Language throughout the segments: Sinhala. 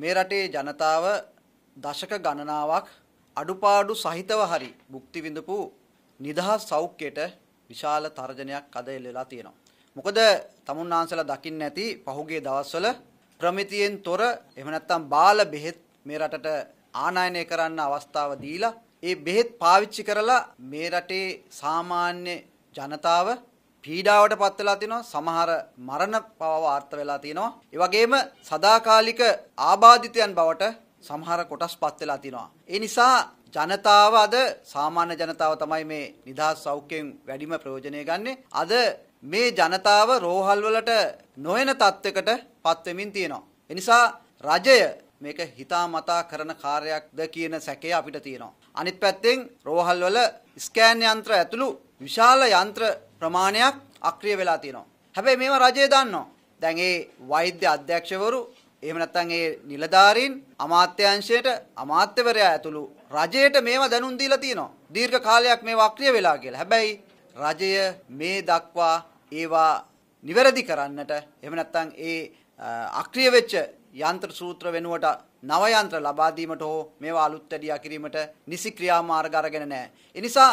මේ රටේ ජනතාව දශක ගණනාවක් අඩුපාඩු සහිතව හරි භුක්ති විඳපු නිදහස් සෞඛ්‍යයට විශාල තර්ජනයක් අද එල්ලලා තියෙනවා. මොකද තමුන්නාන්සලා දකින්න ඇති පහුගිය දවස්වල ප්‍රමිතියෙන් තොර එහෙම නැත්නම් බාල බෙහෙත් මේ රටට ආනයනය කරන්න අවස්ථාව දීලා ඒ බෙහෙත් පාවිච්චි කරලා මේ රටේ සාමාන්‍ය ජනතාව පීඩාවට පත් වෙලා තිනවා සමහර මරණ පව වාර්ත වෙලා තිනවා ඒ වගේම සදාකාලික ආබාධිතයන් බවට සමහර කොටස් පත් වෙලා තිනවා ඒ නිසා ජනතාව අද සාමාන්‍ය ජනතාව තමයි මේ නිදහස් සෞඛ්‍යයෙන් වැඩිම ප්‍රයෝජනය ගන්නෙ. අද මේ ජනතාව රෝහල් වලට නොයන තත්යකට පත් වෙමින් තියෙනවා. ඒ නිසා රජය මේක හිතාමතා කරන කාර්යයක්ද කියන සැකය අපිට තියෙනවා. අනිත් පැත්තෙන් රෝහල් වල ස්කෑන් යන්ත්‍ර ඇතුළු විශාල යන්ත්‍ර ප්‍රමාණයක් අක්‍රිය වෙලා තියෙනවා. හැබැයි මේවා රජය දන්නවා. දැන් ඒ වෛද්‍ය අධ්‍යක්ෂවරු එහෙම නැත්නම් ඒ නිලධාරීන් අමාත්‍යාංශයට අමාත්‍යවරයා ඇතුළු රජයට මේවා දැනුම් දීලා තියෙනවා. දීර්ඝ කාලයක් මේවා අක්‍රිය වෙලා කියලා. හැබැයි රජය මේ දක්වා ඒවා නිවැරදි කරන්නට එහෙම නැත්නම් ඒ අක්‍රිය වෙච්ච යන්ත්‍ර සූත්‍ර වෙනුවට නව යන්ත්‍ර ලබා දීමට හෝ මේවා අලුත් වැඩියා කිරීමට නිසි ක්‍රියාමාර්ග අරගෙන නැහැ. ඒ නිසා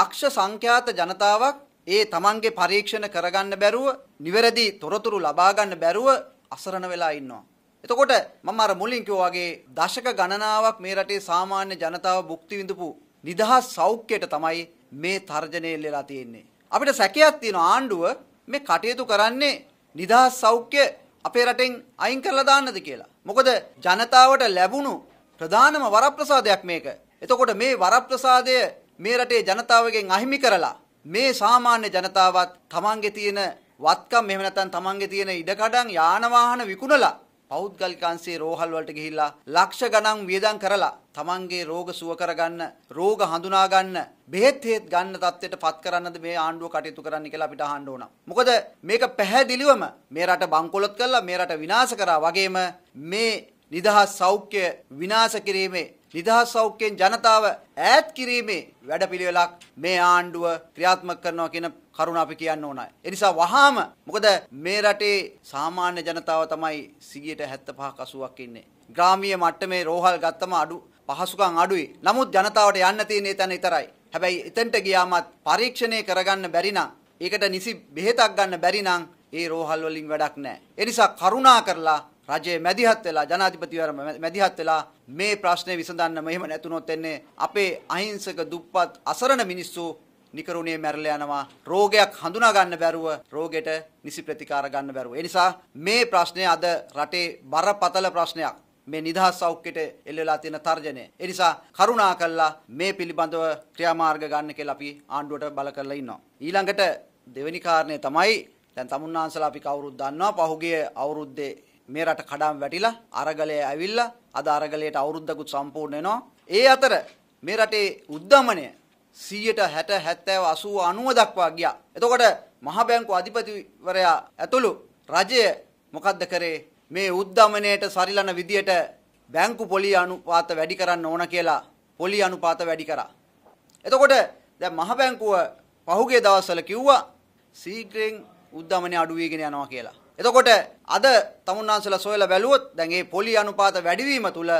ලක්ෂ සංඛ්‍යාත ජනතාවක් ඒ තමන්ගේ පරීක්ෂණ කරගන්න බැරුව නිවැරදි තොරතුරු ලබා ගන්න බැරුව අසරණ වෙලා ඉන්නවා. එතකොට මම අර මුලින් කිව්වා වගේ දශක ගණනාවක් මේ රටේ සාමාන්‍ය ජනතාව භුක්ති විඳපු නිදහස් සෞඛ්‍යයට තමයි මේ තර්ජනය එල්ලලා තියෙන්නේ. අපිට සැකයක් තියෙන ආණ්ඩුව මේ කටයුතු කරන්නේ නිදහස් සෞඛ්‍ය අපේ රටෙන් අයින් කරලා දාන්නද කියලා. මොකද ජනතාවට ලැබුණු ප්‍රධානම වරප්‍රසාදයක් මේක. එතකොට මේ වරප්‍රසාදය මේ රටේ ජනතාවගෙන් අහිමි කරලා මේ සාමාන්‍ය ජනතාවත් තමන්ගේ තියෙන වත්කම් එහෙම නැත්නම් තමන්ගේ තියෙන ඉඩකඩම් යාන වාහන විකුණලා පෞද්ගලිකංශයේ රෝහල් වලට ගිහිල්ලා ලක්ෂ ගණන් වියදම් කරලා තමන්ගේ රෝග සුව කරගන්න රෝග හඳුනා ගන්න බෙහෙත් හේත් ගන්න තත්ත්වයට පත් කරන්නද මේ ආණ්ඩුව කටයුතු කරන්න කියලා අපිට අහන්න ඕන. මොකද මේක පැහැදිලිවම මේ රට බංකොලොත් කරලා මේ රට විනාශ කරා වගේම මේ නිදහස් සෞඛ්‍ය විනාශ කිරීමේ නිදහස් සෞඛ්‍යයෙන් ජනතාව ඈත් කිරීමේ වැඩපිළිවෙලක් මේ ආණ්ඩුව ක්‍රියාත්මක කරනවා කියන කරුණ අපි කියන්න ඕනයි. ඒ නිසා වහාම මොකද මේ රටේ සාමාන්‍ය ජනතාව තමයි 75ක් 80ක් ඉන්නේ. ග්‍රාමීය මට්ටමේ රෝහල් ගත්තම අඩු පහසුකම් අඩුයි. නමුත් ජනතාවට යන්න තියෙන තැන විතරයි. හැබැයි එතෙන්ට ගියාමත් පරීක්ෂණය කරගන්න බැරි ඒකට නිසි බෙහෙතක් ගන්න බැරි ඒ රෝහල් වලින් වැඩක් නැහැ. ඒ නිසා කරුණා කරලා රජයේ මැදිහත් වෙලා ජනාධිපතිවරම මැදිහත් වෙලා මේ ප්‍රශ්නේ විසඳන්න මෙහෙම නැතුනොත් එන්නේ අපේ අහිංසක දුප්පත් අසරණ මිනිස්සු නිකරුණේ මැරලා යනවා රෝගයක් හඳුනා ගන්න බැරුව රෝගෙට නිසි ප්‍රතිකාර ගන්න බැරුව. ඒ නිසා මේ ප්‍රශ්නේ අද රටේ බරපතල ප්‍රශ්නයක්. මේ නිදහස් සෞඛ්‍යයට එල්ලලා තියෙන තර්ජනය. ඒ නිසා කරුණා කළා මේ පිළිබඳව ක්‍රියාමාර්ග ගන්න කියලා අපි ආණ්ඩුවට බල කරලා ඉන්නවා. ඊළඟට දෙවෙනි කාරණේ තමයි දැන් තමුන්නාන්සලා අපි කවුරුත් දන්නවා පහුගිය අවුරුද්දේ මේ රට කඩම් වැටිලා අරගලය ඇවිල්ලා අද අරගලයට අවුරුද්දකුත් සම්පූර්ණ වෙනවා. ඒ අතර මේ රටේ උද්දමනය 100ට 60 70 80 90 දක්වා ගියා. එතකොට මහ බැංකු අධිපතිවරයා ඇතුළු රජය මොකද්ද කරේ? මේ උද්දමනයට සරිලන විදියට බැංකු පොලි අනුපාත වැඩි කරන්න ඕන කියලා පොලි අනුපාත වැඩි කරා. එතකොට දැන් මහ බැංකුව පහුගිය දවස්වල කිව්වා සීග්‍රෙන් උද්දමනය අඩු වෙගෙන යනවා කියලා. එතකොට අද තමුන්නාන්සලා සොයලා බැලුවොත් දැන් මේ පොලි අනුපාත වැඩිවීම තුල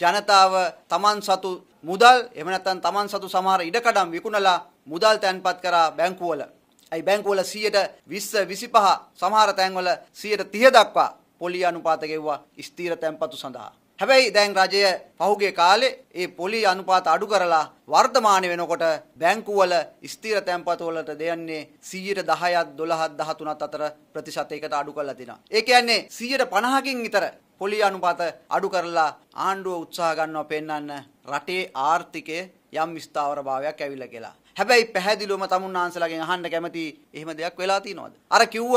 ජනතාව Taman සතු මුදල් එහෙම නැත්නම් Taman සතු සමහර ඉඩකඩම් විකුණලා මුදල් තැන්පත් කරා බැංකුවල. අයි බැංකුවල 120 25 සමහර තැන්වල 130 දක්වා පොලි අනුපාත ගෙවුවා ස්ථීර තැන්පතු සඳහා. හැබැයි දැන් රජය පහුගිය කාලේ ඒ පොලි අනුපාත අඩු කරලා වර්තමාන වෙනකොට බැංකුවල ස්ථිර තැන්පතු වලට දෙන්නේ 110ක් 12ක් 13ක් අතර ප්‍රතිශතයකට අඩු කරලා තිනවා. ඒ කියන්නේ 150කින් විතර පොලි අනුපාත අඩු කරලා ආණ්ඩුව උත්සාහ ගන්නවා පෙන්වන්න රටේ ආර්ථිකය යම් ස්ථාවර භාවයක් ඇවිල්ලා කියලා. හැබැයි පැහැදිලිවම තමුන් ආන්සලාගෙන් අහන්න කැමති එහෙම දෙයක් වෙලා තියෙනවද? අර කිව්ව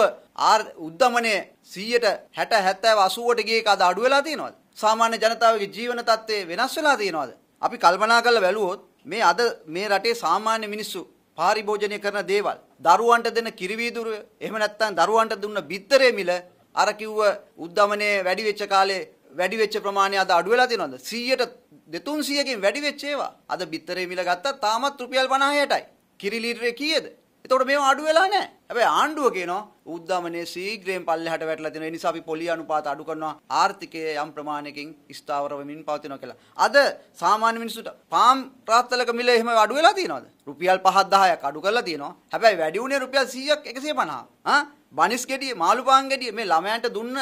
ආ උද්දමනය 100ට 60 70 80ට ගියේ කද අඩු වෙලා තියෙනවද? සාමාන්‍ය ජනතාවගේ ජීවන තත්ත්වය වෙනස් වෙලා තියෙනවද? අපි කල්පනා කරලා බැලුවොත් මේ අද මේ රටේ සාමාන්‍ය මිනිස්සු පාරිභෝජනය කරන දේවල් දරුවන්ට දෙන කිරිවීදුරය එහෙම නැත්නම් දරුවන්ට දුන්න බිත්තරේ මිල අර කිව්ව උද්දමනයේ වැඩි වෙච්ච කාලේ වැඩි වෙච්ච ප්‍රමාණය අද අඩු වෙලා තියෙනවද 100ට 200කින් වැඩි වෙච්ච ඒවා අද බිත්තරේ මිල ගත්තා තාමත් රුපියල් 50 60යි කිරි ලීටරේ කීයද එතකොට මේවා අඩු වෙලා නැහැ හැබැයි ආණ්ඩුව කියනවා උද්දමනයේ ශීඝ්‍රයෙන් පල්ලෙහාට වැටලා තියෙනවා. ඒ නිසා අපි පොලිය අනුපාත අඩු කරනවා. ආර්ථිකයේ යම් ප්‍රමාණයකින් ස්ථාවර වෙමින් පවතිනවා කියලා. අද සාමාන්‍ය මිනිසුන්ට පාම් රාත්තලක මිල එහෙම අඩු වෙලා තියෙනවද? රුපියල් 5-10ක් අඩු කරලා තියෙනවා. හැබැයි වැඩි උනේ රුපියල් 100ක් 150. ආ බනිස් ගෙඩිය, මාළු පාන් ගෙඩිය මේ ළමයන්ට දුන්න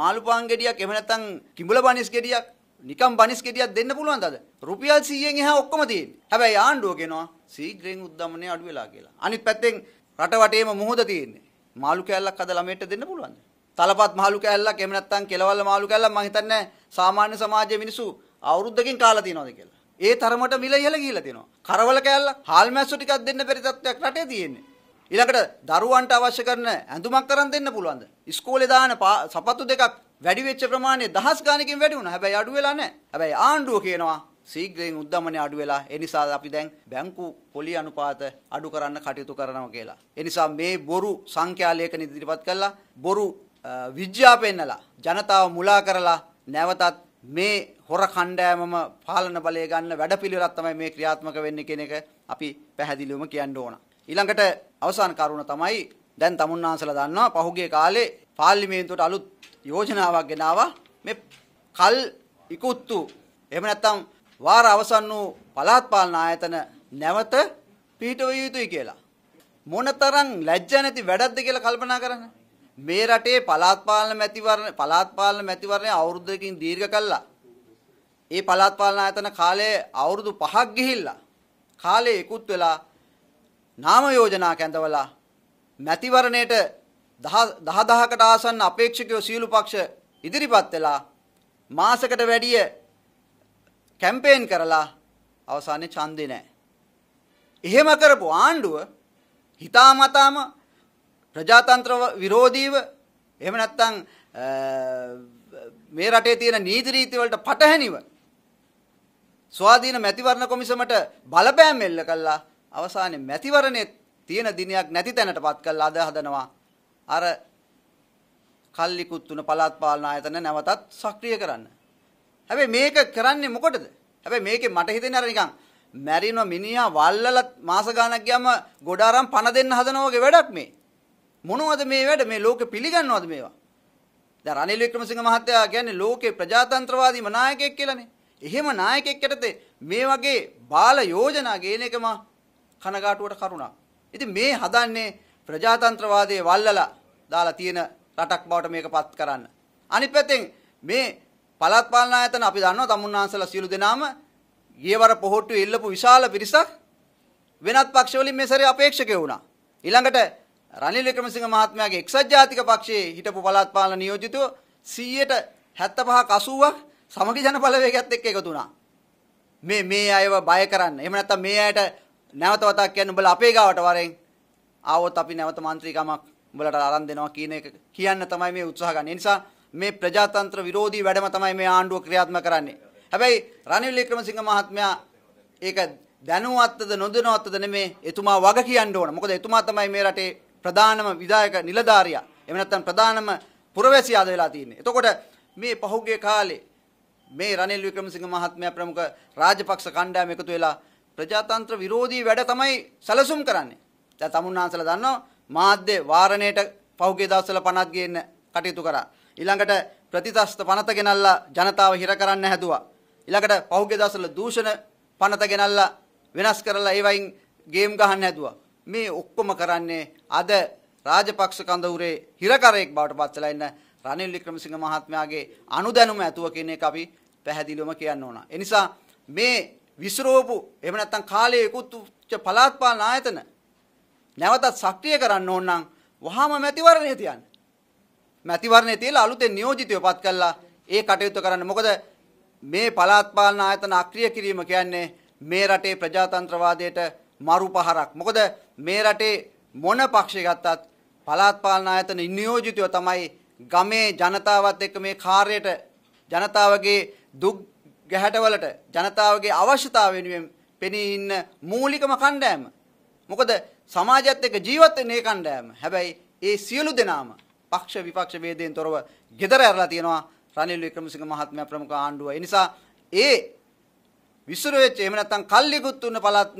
මාළු පාන් ගෙඩියක් එහෙම නැත්නම් කිඹුල බනිස් ගෙඩියක් නිකම් බනිස් ගෙඩියක් දෙන්න පුළුවන්ද අද? රුපියල් 100න් එහා ඔක්කොම තියෙන්නේ. හැබැයි ආණ්ඩුව කියනවා ශීඝ්‍රයෙන් උද්දමනය අඩු වෙලා කියලා. අනිත් පැත්තෙන් රට වටේම මුහුද තියෙන්නේ. මාළු කෑල්ලක් අද ළමයට දෙන්න පුළුවන්ද? තලපත් මාළු කෑල්ලක් එහෙම නැත්නම් කෙලවල්ල මාළු කෑල්ලක් මම හිතන්නේ සාමාන්‍ය සමාජයේ මිනිස්සු අවුරුද්දකින් කාලා තියනවාද කියලා. ඒ තරමට මිල ඉහළ ගිහිලා තියෙනවා. කරවල කෑල්ලක්, හාල් මැස්සු ටිකක් දෙන්න බැරි තත්ත්වයක් රටේ තියෙන්නේ. ඊළඟට දරුවන්ට අවශ්‍ය කරන ඇඳුමක් කරන් දෙන්න පුළුවන්ද? ඉස්කෝලේ දාන සපත්තු දෙකක් වැඩි වෙච්ච ප්‍රමාණය දහස් ගාණකින් වැඩි වුණා. හැබැයි අඩු වෙලා නැහැ. හැබැයි ආණ්ඩුව කියනවා සීග්‍රයෙන් උද්ධමනය අඩු වෙලා ඒ නිසා අපි දැන් බැංකු පොලි අනුපාත අඩු කරන්න කටයුතු කරනවා කියලා. ඒ නිසා මේ බොරු සංඛ්‍යා ලේඛන ඉදිරිපත් කළා බොරු විද්‍යාපෙන්නලා ජනතාව මුලා කරලා නැවතත් මේ හොර කණ්ඩායමම පාලන බලය ගන්න වැඩපිළිවෙලක් තමයි මේ ක්‍රියාත්මක වෙන්නේ කියන එක අපි පැහැදිලිවම කියන්න ඕන. ඊළඟට අවසාන කරුණ තමයි දැන් තමුන්නාන්සලා දන්නවා පහුගිය කාලේ පාර්ලිමේන්තුවට අලුත් යෝජනාවක් ගෙනාවා මේ කල් ඉකුත්තු එහෙම නැත්නම් වාර අවසන් වූ පළාත් පාලන ආයතන නැවත පිහිටවිය යුතුයි කියලා. මොනතරම් ලැජ්ජ නැති වැඩක්ද කියලා කල්පනා කරන්න. මේ රටේ පළාත් පාලන මැතිවරණ පළාත් පාලන මැතිවරණය අවුරුද්දකින් දීර්ඝ කළා. ඒ පළාත් පාලන ආයතන කාලයේ අවුරුදු 5ක් ගිහිල්ලා කාලේ ඉක්ුත් වෙලා නාම යෝජනා කැඳවලා මැතිවරණයට 10000කට ආසන්න අපේක්ෂකයෝ සියලු පක්ෂ ඉදිරිපත් වෙලා මාසකට වැඩිය කැම්පේන් කරලා අවසානයේ ඡන්දේ නැහැ. එහෙම කරපු ආණ්ඩුව හිතාමතාම ප්‍රජාතන්ත්‍ර විරෝධීව එහෙම නැත්නම් මේ රටේ තියෙන නීති රීති වලට පටහැනිව ස්වාධීන මැතිවරණ කොමිසමට බලපෑම් එල්ල කළා අවසානයේ මැතිවරණයේ තියෙන දිනයක් නැති තැනටපත් කළා අද හදනවා අර කල්ලි කුත්තුන පළාත් පාලන ආයතන නැවතත් සක්‍රිය කරන්න හැබැයි මේක කරන්නේ මොකටද? හැබැයි මේකේ මට හිතෙන්නේ අර නිකන් මැරින මිනිහා වල්ලලා මාස ගාණක් ගියාම ගොඩ අරන් පණ දෙන්න හදනවා වගේ වැඩක් මේ. මොනවද මේ වැඩ? මේ ලෝකෙ පිළිගන්නවද මේවා? දැන් රනිල් වික්‍රමසිංහ මහත්තයා කියන්නේ ලෝකේ ප්‍රජාතන්ත්‍රවාදීම නායකයෙක් කියලානේ. එහෙම නායකයෙක් යටතේ මේ වගේ බාල යෝජනා ගේන එකම කනගාටුවට කරුණක්. ඉතින් මේ හදන්නේ ප්‍රජාතන්ත්‍රවාදයේ වල්ලලා දාලා තියෙන රටක් බවට මේක පත් කරන්න. අනිත් පැත්තෙන් මේ පළාත් පාලන ආයතන අපි දන්නවා තමුන්නාන්සලා සියලු දෙනාම ගියවර පොහොට්ටු ඉල්ලපු විශාල පිරිසක් වෙනත් පක්ෂවලින් මේ සැරේ අපේක්ෂකය වුණා. ඊළඟට රනිල් වික්‍රමසිංහ මහත්මයාගේ එක්සත් ජාතික පක්ෂයේ හිටපු පළාත් පාලන නියෝජිතව 100ට 75ක 80ක් සමගි ජන බලවේගයත් එක්ක එකතු වුණා. මේ මේ අයව බය කරන්න. එහෙම නැත්නම් මේ අයට නැවත වතාවක් කියන්න උඹලා අපේ ගාවට වරෙන් ආවොත් අපි නැවත മന്ത്രിකමක් උඹලට අරන් දෙනවා කියන එක කියන්න තමයි මේ උත්සාහ ගන්න. ඒ නිසා මේ ප්‍රජාතන්ත්‍ර විරෝධී වැඩම තමයි මේ ආණ්ඩුව ක්‍රියාත්මක කරන්නේ. හැබැයි රනිල් වික්‍රමසිංහ මහත්මයා ඒක දැනුවත්ද නොදැනුවත්ද නෙමේ එතුමා වග කියන්න ඕන. මොකද එතුමා තමයි මේ රටේ ප්‍රධානම විධායක නිලධාරියා. එහෙම නැත්නම් ප්‍රධානම පුරවැසියාද වෙලා තියෙන්නේ. එතකොට මේ පහුගිය කාලේ මේ රනිල් වික්‍රමසිංහ මහත්මයා ප්‍රමුඛ රාජපක්ෂ කණ්ඩායම එකතු වෙලා ප්‍රජාතන්ත්‍ර විරෝධී වැඩ තමයි සැලසුම් කරන්නේ. දැන් තමුන්නාන්සලා දන්නවා මාධ්‍ය වාරණයට පහුගිය දවස්වල 50ක් ගේන්න කටයුතු කරා. ඊළඟට ප්‍රතිතස්ත පනත ගෙනල්ලා ජනතාව හිර කරන්න හැදුවා. ඊළඟට පහුගිය දවස්වල දූෂණ පනත ගෙනල්ලා වෙනස් කරලා ඒවයින් ගේම් ගහන්න හැදුවා. මේ ඔක්කොම කරන්නේ අද රාජපක්ෂ කඳවුරේ හිරකරයෙක් බවට පත් වෙලා ඉන්න රනිල් වික්‍රමසිංහ මහත්මයාගේ අනුදැනුම ඇතුව කියන එක අපි පැහැදිලිවම කියන්න ඕන. ඒ නිසා මේ විසිරෝපු එහෙම නැත්නම් කාලයේ එකතුච්ච පළාත් පාලන ආයතන නැවතත් සක්‍රිය කරන්න ඕන නම් වහාම මැතිවරණය තියන්න. මැතිවරණය තියලා අලුතෙන් නියෝජිතයෝ පත් කළා ඒ කටයුතු කරන්න. මොකද මේ පළාත් පාලන ආයතන අක්‍රිය කිරීම කියන්නේ මේ රටේ ප්‍රජාතන්ත්‍රවාදයට මරු පහරක්. මොකද මේ රටේ මොන පක්ෂය ගත්තත් පළාත් පාලන ආයතන නියෝජිතයෝ තමයි ගමේ ජනතාවත් එක්ක මේ කාර්යයට ජනතාවගේ දුක් ගැහැටවලට ජනතාවගේ අවශ්‍යතාව වෙනුවෙන් පෙනී ඉන්න මූලිකම කණ්ඩායම. මොකද සමාජයත් එක්ක ජීවත් වෙන මේ කණ්ඩායම. හැබැයි ඒ සියලු දෙනාම පක්ෂ විපක්ෂ ભેදයෙන් තොරව gedara ඇරලා තියෙනවා රනිල් වික්‍රමසිංහ මහත්මයා ප්‍රමුඛ ආණ්ඩුව. ඒ නිසා ඒ විසිර වෙච්ච එහෙම නැත්නම් කල්ලිකුත් තුන පළාත්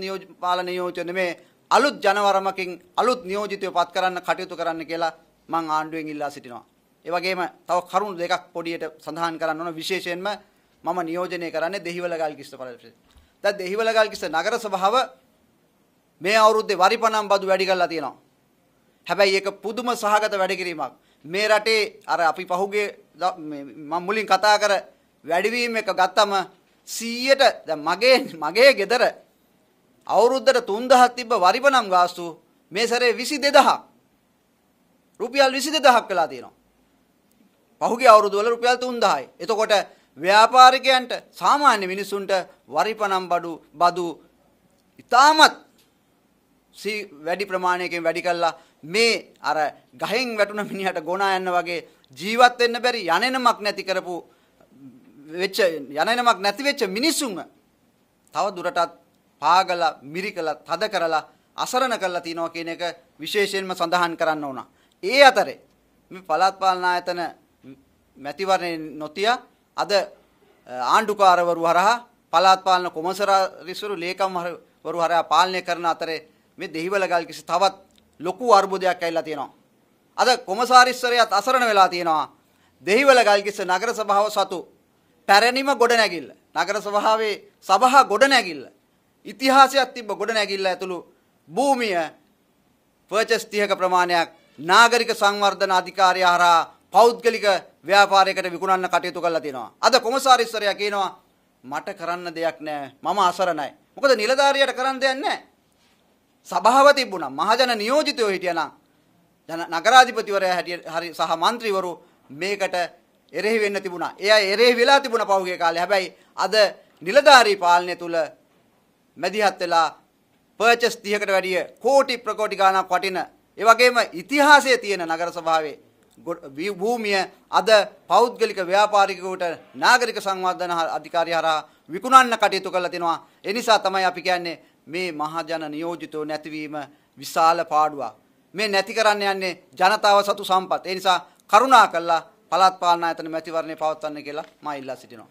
පාලන නියෝජන මේ අලුත් ජනවරමකින් අලුත් නියෝජිතයෝ පත් කරන්න කටයුතු කරන්න කියලා මං ආණ්ඩුවෙන් ඉල්ලා සිටිනවා. ඒ වගේම තව කරුණු දෙකක් පොඩියට සඳහන් කරන්න ඕන විශේෂයෙන්ම මම නියෝජනය කරන්නේ දෙහිවල ගල්කිස්ස පළාතේ. දැන් දෙහිවල ගල්කිස්ස නගර සභාව මේ අවුරුද්දේ වරිපනම් බදු වැඩි කරලා තියෙනවා. හැබැයි ඒක පුදුම සහගත වැඩකිරීමක්. මේ රටේ අර අපි පහුගේ මම මුලින් කතා කර වැඩිවීම එක ගත්තම 100ට දැන් මගේ මගේ ගෙදර අවුරුද්දට 3000ක් තිබ්බ වරිපනම් ගාස්තු මේ සැරේ 22000ක් රුපියල් 22000ක් වෙලා තියෙනවා පහුගිය අවුරුද්දවල රුපියල් 3000යි එතකොට ව්‍යාපාරිකයන්ට සාමාන්‍ය මිනිසුන්ට වරිපනම් බඩු බදු ඉතාමත් වැඩි ප්‍රමාණයකින් වැඩි කළා මේ අර ගහෙන් වැටුණ මිනිහට ගොනා යන්න වගේ ජීවත් වෙන්න බැරි යනෙනමක් නැති කරපු වෙච්ච යනෙනමක් නැති වෙච්ච මිනිසුන්ව තව දුරටත් පාගලා මිරිකලා තද කරලා අසරණ කරලා තිනවා කියන එක විශේෂයෙන්ම සඳහන් කරන්න ඕන. ඒ අතරේ මේ පළාත් පාලන ආයතන මැතිවරණේ නොතිය අද ආණ්ඩුකාරවරු හරහා පළාත් පාලන කොමසාරිස්වරු ලේකම්වරු හරහා පාලනය කරන අතරේ මේ දෙහිවල ගල්කිසි තවත් ලොකු අර්බුදයක් ඇවිල්ලා තියෙනවා. අද කොමසාරිස්සරයත් අසරණ වෙලා තියෙනවා. දෙහිවල ගල්කිස්ස නගර සභාව සතු පැරණිම ගොඩනැගිල්ල. නගර සභාවේ සභා ගොඩනැගිල්ල. ඉතිහාසයක් තිබ්බ ගොඩනැගිල්ල ඇතුළු භූමිය පර්චස් 30ක ප්‍රමාණයක් නාගරික සංවර්ධන අධිකාරිය හරහා පෞද්ගලික ව්‍යාපාරයකට විකුණන්න කටයුතු කරලා තියෙනවා. අද කොමසාරිස්සරයා කියනවා මට කරන්න දෙයක් නැහැ. මම අසරණයි. මොකද නිලධාරියට කරන්න දෙයක් නැහැ. සභාව තිබුණා මහජන නියෝජිතයෝ හිටියනම් ජන නගරාධිපතිවරයා හැටියට හරි සහ മന്ത്രിවරු මේකට එරෙහි වෙන්න තිබුණා. ඒ අය එරෙහි වෙලා තිබුණා පහුගිය කාලේ. හැබැයි අද නිලධාරී පාලනය තුල මැදිහත් වෙලා පර්චස් 30කට වැඩිය කෝටි ප්‍රකෝටි ගාණක් වටින ඒ වගේම ඉතිහාසයේ තියෙන නගර සභාවේ භූමිය අද පෞද්ගලික ව්‍යාපාරිකවට නාගරික සංවර්ධන අධිකාරිය හරහා විකුණන්න කටයුතු කරලා තිනවා. ඒ නිසා තමයි අපි කියන්නේ මේ මහජන නියෝජිතව නැතිවීම විශාල පාඩුවක්. මේ නැති කරන්න යන්නේ ජනතාව සතු සම්පත්. ඒ නිසා කරුණා කළා පළාත් පාලන ආයතන මැතිවරණය පවත්වන්න කියලා මා ඉල්ලා සිටිනවා.